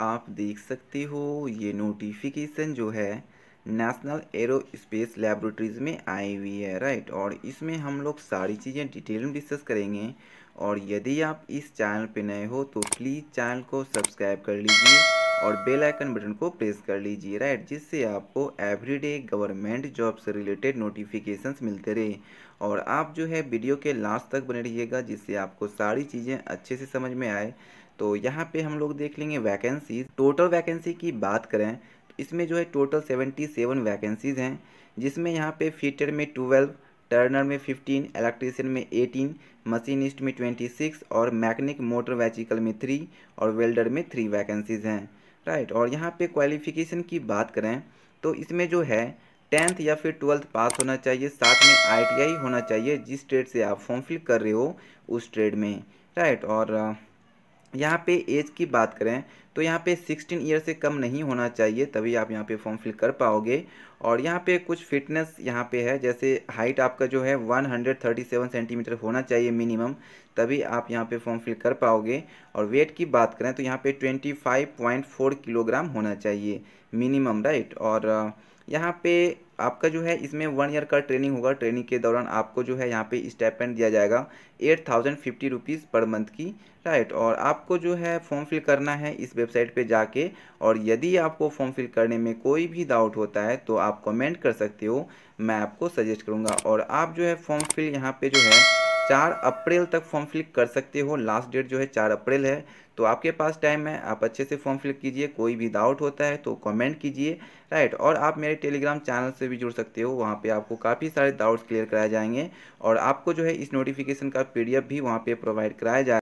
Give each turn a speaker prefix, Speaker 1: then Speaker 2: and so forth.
Speaker 1: आप देख सकते हो ये नोटिफिकेशन जो है नेशनल एरो स्पेस लेबोरेटरीज में आई हुई है राइट और इसमें हम लोग सारी चीज़ें डिटेल में डिस्कस करेंगे और यदि आप इस चैनल पर नए हो तो प्लीज़ चैनल को सब्सक्राइब कर लीजिए और बेल आइकन बटन को प्रेस कर लीजिए राइट जिससे आपको एवरीडे गवर्नमेंट जॉब से रिलेटेड नोटिफिकेशंस मिलते रहे और आप जो है वीडियो के लास्ट तक बने रहिएगा जिससे आपको सारी चीज़ें अच्छे से समझ में आए तो यहाँ पे हम लोग देख लेंगे वैकेंसीज टोटल वैकेंसी की बात करें तो इसमें जो है टोटल सेवेंटी सेवन वैकेंसीज़ हैं जिसमें यहाँ पे फीटर में ट्वेल्व टर्नर में फिफ्टीन इलेक्ट्रीशियन में एटीन मशीनिस्ट में ट्वेंटी सिक्स और मैकेनिक मोटर वैचिकल में थ्री और वेल्डर में थ्री वैकेंसीज़ हैं राइट और यहाँ पे क्वालिफिकेशन की बात करें तो इसमें जो है टेंथ या फिर ट्वेल्थ पास होना चाहिए साथ में आईटीआई होना चाहिए जिस ट्रेड से आप फॉर्म फिल कर रहे हो उस ट्रेड में राइट और यहाँ पे एज की बात करें तो यहाँ पे 16 ईयर से कम नहीं होना चाहिए तभी आप यहाँ पे फॉर्म फिल कर पाओगे और यहाँ पे कुछ फिटनेस यहाँ पे है जैसे हाइट आपका जो है 137 सेंटीमीटर होना चाहिए मिनिमम तभी आप यहाँ पे फॉर्म फिल कर पाओगे और वेट की बात करें तो यहाँ पे 25.4 किलोग्राम होना चाहिए मिनिमम राइट और यहाँ पे आपका जो है इसमें वन ईयर का ट्रेनिंग होगा ट्रेनिंग के दौरान आपको जो है यहाँ पे स्टेपेंट दिया जाएगा eight thousand fifty rupees per month की राइट और आपको जो है फॉर्म फिल करना है इस वेबसाइट पे जाके और यदि आपको फॉर्म फिल करने में कोई भी डाउट होता है तो आप कमेंट कर सकते हो मैं आपको सजेस्ट करूँगा और आप जो है फॉर्म फिल यहाँ पर जो है चार अप्रैल तक फॉर्म फिल कर सकते हो लास्ट डेट जो है चार अप्रैल है तो आपके पास टाइम है आप अच्छे से फॉर्म फिल कीजिए कोई भी डाउट होता है तो कमेंट कीजिए राइट और आप मेरे टेलीग्राम चैनल से भी जुड़ सकते हो वहाँ पे आपको काफ़ी सारे डाउट्स क्लियर कराए जाएंगे और आपको जो है इस नोटिफिकेशन का पी भी वहाँ पर प्रोवाइड कराया जाए